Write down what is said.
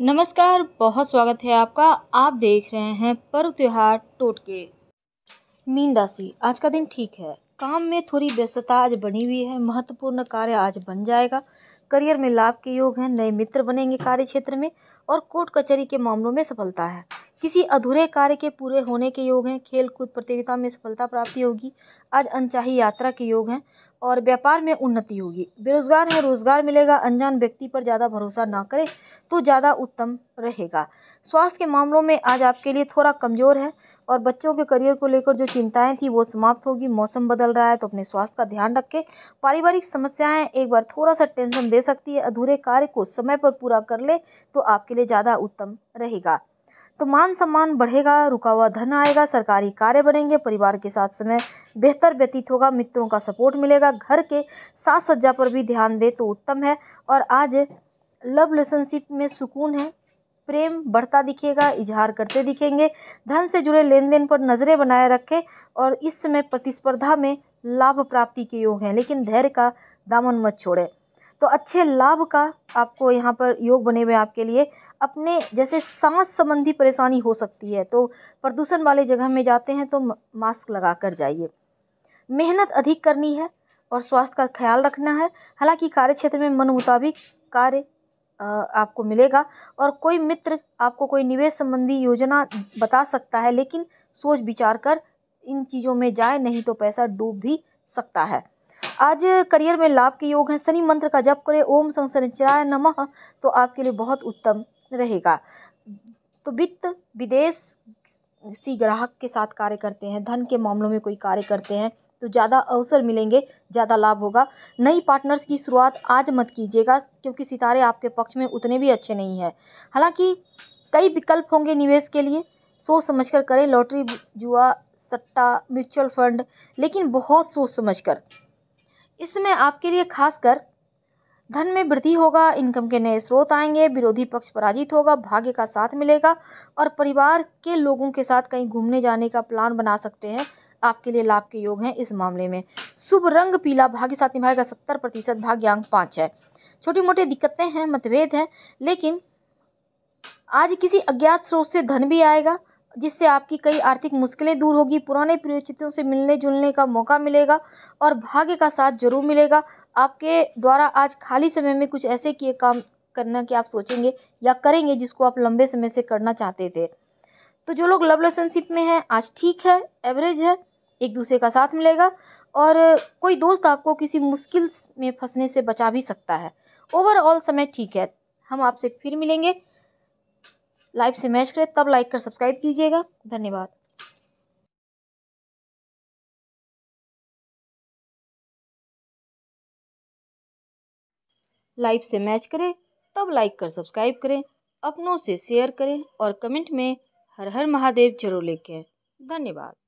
नमस्कार बहुत स्वागत है आपका आप देख रहे हैं पर्व त्यौहार टोटके मीन राशि आज का दिन ठीक है काम में थोड़ी व्यस्तता आज बनी हुई है महत्वपूर्ण कार्य आज बन जाएगा करियर में लाभ के योग हैं नए मित्र बनेंगे कार्य क्षेत्र में और कोर्ट कचहरी के मामलों में सफलता है किसी अधूरे कार्य के पूरे होने के योग हैं खेल कूद प्रतियोगिता में सफलता प्राप्ति होगी आज अनचाही यात्रा के योग हैं और व्यापार में उन्नति होगी बेरोजगार है रोजगार मिलेगा अनजान व्यक्ति पर ज़्यादा भरोसा ना करें तो ज़्यादा उत्तम रहेगा स्वास्थ्य के मामलों में आज आपके लिए थोड़ा कमज़ोर है और बच्चों के करियर को लेकर जो चिंताएं थी वो समाप्त होगी मौसम बदल रहा है तो अपने स्वास्थ्य का ध्यान रखें पारिवारिक समस्याएं एक बार थोड़ा सा टेंशन दे सकती है अधूरे कार्य को समय पर पूरा कर ले तो आपके लिए ज़्यादा उत्तम रहेगा तो मान सम्मान बढ़ेगा रुका हुआ धन आएगा सरकारी कार्य बनेंगे परिवार के साथ समय बेहतर व्यतीत होगा मित्रों का सपोर्ट मिलेगा घर के साथ सज्जा पर भी ध्यान दे तो उत्तम है और आज लव रिलेशनशिप में सुकून है प्रेम बढ़ता दिखेगा इजहार करते दिखेंगे धन से जुड़े लेन देन पर नज़रें बनाए रखें और इस समय प्रतिस्पर्धा में लाभ प्राप्ति के योग हैं लेकिन धैर्य का दामन मत छोड़ें तो अच्छे लाभ का आपको यहाँ पर योग बने हुए आपके लिए अपने जैसे सांस संबंधी परेशानी हो सकती है तो प्रदूषण वाले जगह में जाते हैं तो मास्क लगा कर जाइए मेहनत अधिक करनी है और स्वास्थ्य का ख्याल रखना है हालांकि कार्य क्षेत्र में मन मुताबिक कार्य आपको मिलेगा और कोई मित्र आपको कोई निवेश संबंधी योजना बता सकता है लेकिन सोच विचार कर इन चीज़ों में जाए नहीं तो पैसा डूब भी सकता है आज करियर में लाभ के योग हैं शनि मंत्र का जप करें ओम संसनचाय नमः तो आपके लिए बहुत उत्तम रहेगा तो वित्त विदेश सी ग्राहक के साथ कार्य करते हैं धन के मामलों में कोई कार्य करते हैं तो ज़्यादा अवसर मिलेंगे ज़्यादा लाभ होगा नई पार्टनर्स की शुरुआत आज मत कीजिएगा क्योंकि सितारे आपके पक्ष में उतने भी अच्छे नहीं हैं हालांकि कई विकल्प होंगे निवेश के लिए सोच समझ कर करें लॉटरी जुआ सट्टा म्यूचुअल फंड लेकिन बहुत सोच समझ कर इसमें आपके लिए खासकर धन में वृद्धि होगा इनकम के नए स्रोत आएंगे विरोधी पक्ष पराजित होगा भाग्य का साथ मिलेगा और परिवार के लोगों के साथ कहीं घूमने जाने का प्लान बना सकते हैं आपके लिए लाभ के योग हैं इस मामले में शुभ रंग पीला भाग्य साथ निभाएगा सत्तर प्रतिशत भाग्यांक पाँच है छोटी मोटी दिक्कतें हैं मतभेद हैं लेकिन आज किसी अज्ञात स्रोत से धन भी आएगा जिससे आपकी कई आर्थिक मुश्किलें दूर होगी पुराने परिचितों से मिलने जुलने का मौका मिलेगा और भाग्य का साथ जरूर मिलेगा आपके द्वारा आज खाली समय में कुछ ऐसे किए काम करना कि आप सोचेंगे या करेंगे जिसको आप लंबे समय से करना चाहते थे तो जो लोग लव रिलेशनशिप में हैं आज ठीक है एवरेज है एक दूसरे का साथ मिलेगा और कोई दोस्त आपको किसी मुश्किल में फंसने से बचा भी सकता है ओवरऑल समय ठीक है हम आपसे फिर मिलेंगे लाइव से मैच करें तब लाइक कर सब्सक्राइब कीजिएगा धन्यवाद लाइव से मैच करें तब लाइक कर सब्सक्राइब करें अपनों से शेयर करें और कमेंट में हर हर महादेव जरूर लिखें धन्यवाद